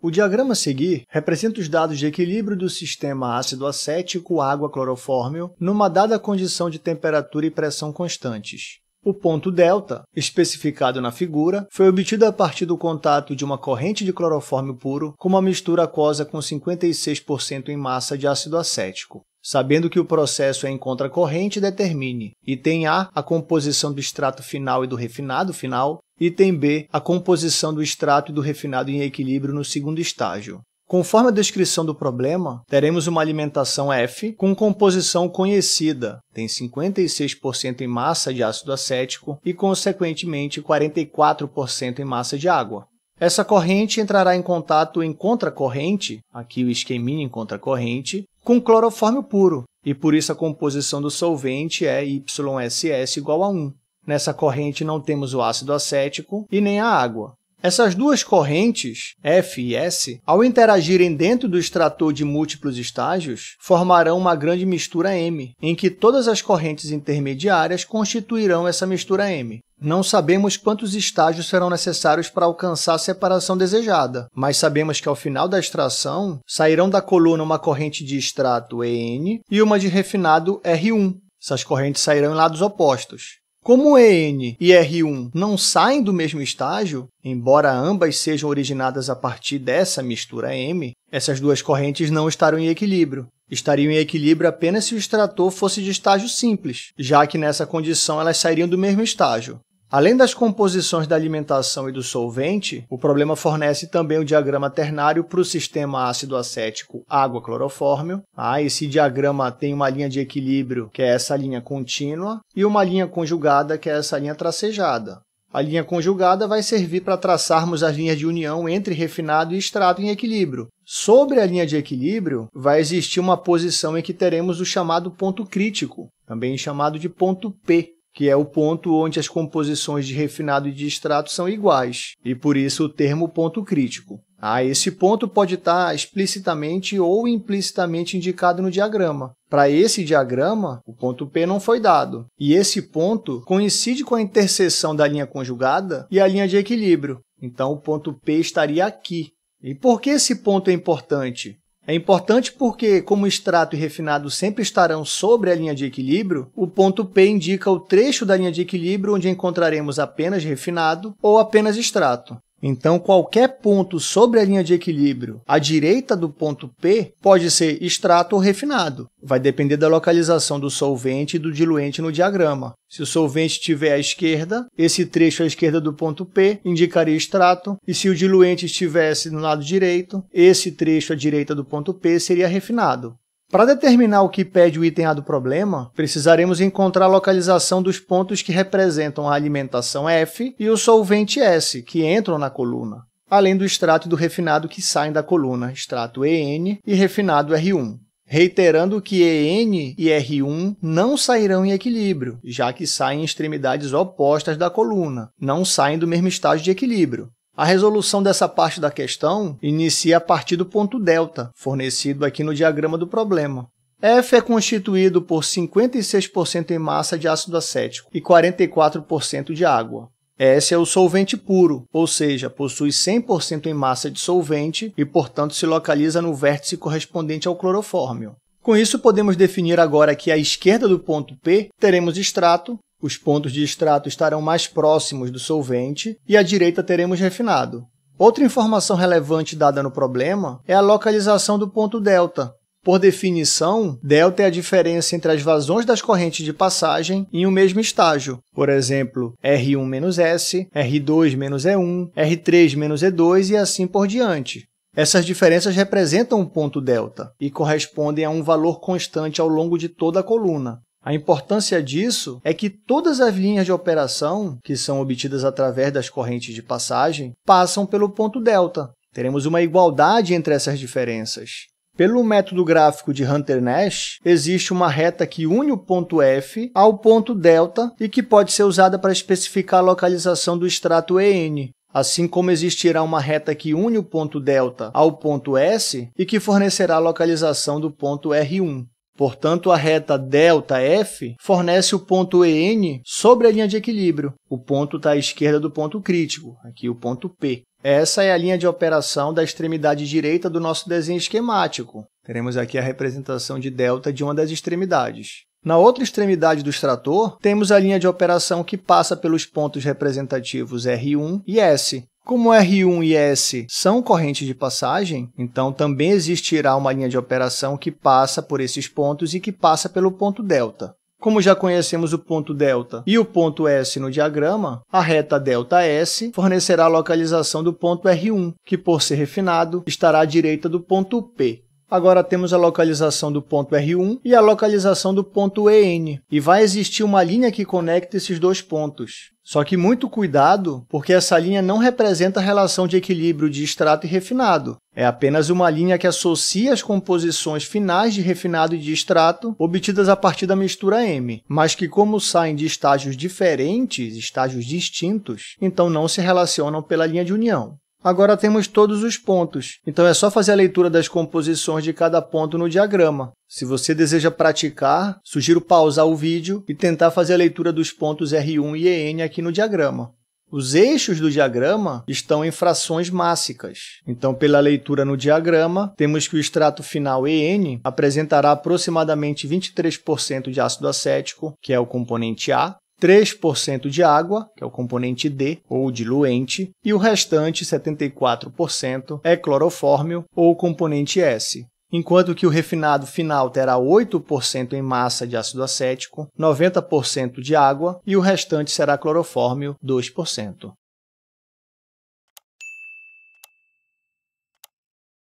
O diagrama a seguir representa os dados de equilíbrio do sistema ácido acético água-clorofórmio numa dada condição de temperatura e pressão constantes. O ponto delta, especificado na figura, foi obtido a partir do contato de uma corrente de clorofórmio puro com uma mistura aquosa com 56% em massa de ácido acético sabendo que o processo é em contracorrente, determine: item A, a composição do extrato final e do refinado final, item B, a composição do extrato e do refinado em equilíbrio no segundo estágio. Conforme a descrição do problema, teremos uma alimentação F com composição conhecida, tem 56% em massa de ácido acético e, consequentemente, 44% em massa de água. Essa corrente entrará em contato em contracorrente, aqui o esqueminha em contracorrente, com clorofórmio puro, e por isso a composição do solvente é YSS igual a 1. Nessa corrente não temos o ácido acético e nem a água. Essas duas correntes, F e S, ao interagirem dentro do extrator de múltiplos estágios, formarão uma grande mistura M, em que todas as correntes intermediárias constituirão essa mistura M. Não sabemos quantos estágios serão necessários para alcançar a separação desejada, mas sabemos que ao final da extração sairão da coluna uma corrente de extrato EN e uma de refinado R1. Essas correntes sairão em lados opostos. Como EN e R1 não saem do mesmo estágio, embora ambas sejam originadas a partir dessa mistura M, essas duas correntes não estarão em equilíbrio. Estariam em equilíbrio apenas se o extrator fosse de estágio simples, já que nessa condição elas sairiam do mesmo estágio. Além das composições da alimentação e do solvente, o problema fornece também o diagrama ternário para o sistema ácido acético água-clorofórmio. Ah, tá? esse diagrama tem uma linha de equilíbrio, que é essa linha contínua, e uma linha conjugada, que é essa linha tracejada. A linha conjugada vai servir para traçarmos as linhas de união entre refinado e extrato em equilíbrio. Sobre a linha de equilíbrio, vai existir uma posição em que teremos o chamado ponto crítico, também chamado de ponto P que é o ponto onde as composições de refinado e de extrato são iguais, e por isso o termo ponto crítico. Ah, esse ponto pode estar explicitamente ou implicitamente indicado no diagrama. Para esse diagrama, o ponto P não foi dado, e esse ponto coincide com a interseção da linha conjugada e a linha de equilíbrio. Então, o ponto P estaria aqui. E por que esse ponto é importante? É importante porque, como extrato e refinado sempre estarão sobre a linha de equilíbrio, o ponto P indica o trecho da linha de equilíbrio onde encontraremos apenas refinado ou apenas extrato. Então, qualquer ponto sobre a linha de equilíbrio à direita do ponto P pode ser extrato ou refinado. Vai depender da localização do solvente e do diluente no diagrama. Se o solvente estiver à esquerda, esse trecho à esquerda do ponto P indicaria extrato, e se o diluente estivesse no lado direito, esse trecho à direita do ponto P seria refinado. Para determinar o que pede o item A do problema, precisaremos encontrar a localização dos pontos que representam a alimentação F e o solvente S, que entram na coluna, além do extrato e do refinado que saem da coluna, extrato EN e refinado R1. Reiterando que EN e R1 não sairão em equilíbrio, já que saem em extremidades opostas da coluna, não saem do mesmo estágio de equilíbrio. A resolução dessa parte da questão inicia a partir do ponto delta, fornecido aqui no diagrama do problema. F é constituído por 56% em massa de ácido acético e 44% de água. S é o solvente puro, ou seja, possui 100% em massa de solvente e, portanto, se localiza no vértice correspondente ao clorofórmio. Com isso, podemos definir agora que à esquerda do ponto P teremos extrato. Os pontos de extrato estarão mais próximos do solvente e à direita teremos refinado. Outra informação relevante dada no problema é a localização do ponto delta. Por definição, delta é a diferença entre as vazões das correntes de passagem em um mesmo estágio. Por exemplo, R1-S, R2-E1, R3-E2 e assim por diante. Essas diferenças representam um ponto delta e correspondem a um valor constante ao longo de toda a coluna. A importância disso é que todas as linhas de operação, que são obtidas através das correntes de passagem, passam pelo ponto delta. Teremos uma igualdade entre essas diferenças. Pelo método gráfico de Hunter-Nash, existe uma reta que une o ponto F ao ponto delta e que pode ser usada para especificar a localização do extrato EN. Assim como existirá uma reta que une o ponto delta ao ponto S e que fornecerá a localização do ponto R1. Portanto, a reta ΔF fornece o ponto EN sobre a linha de equilíbrio. O ponto está à esquerda do ponto crítico, aqui o ponto P. Essa é a linha de operação da extremidade direita do nosso desenho esquemático. Teremos aqui a representação de delta de uma das extremidades. Na outra extremidade do extrator, temos a linha de operação que passa pelos pontos representativos R1 e S. Como R1 e S são correntes de passagem, então também existirá uma linha de operação que passa por esses pontos e que passa pelo ponto delta. Como já conhecemos o ponto delta e o ponto S no diagrama, a reta delta S fornecerá a localização do ponto R1, que, por ser refinado, estará à direita do ponto P. Agora temos a localização do ponto R1 e a localização do ponto EN. E vai existir uma linha que conecta esses dois pontos. Só que muito cuidado, porque essa linha não representa a relação de equilíbrio de extrato e refinado. É apenas uma linha que associa as composições finais de refinado e de extrato obtidas a partir da mistura M, mas que, como saem de estágios diferentes, estágios distintos, então não se relacionam pela linha de união. Agora temos todos os pontos, então é só fazer a leitura das composições de cada ponto no diagrama. Se você deseja praticar, sugiro pausar o vídeo e tentar fazer a leitura dos pontos R1 e EN aqui no diagrama. Os eixos do diagrama estão em frações mássicas. Então, pela leitura no diagrama, temos que o extrato final EN apresentará aproximadamente 23% de ácido acético, que é o componente A, 3% de água, que é o componente D, ou diluente, e o restante, 74%, é clorofórmio, ou componente S. Enquanto que o refinado final terá 8% em massa de ácido acético, 90% de água e o restante será clorofórmio, 2%.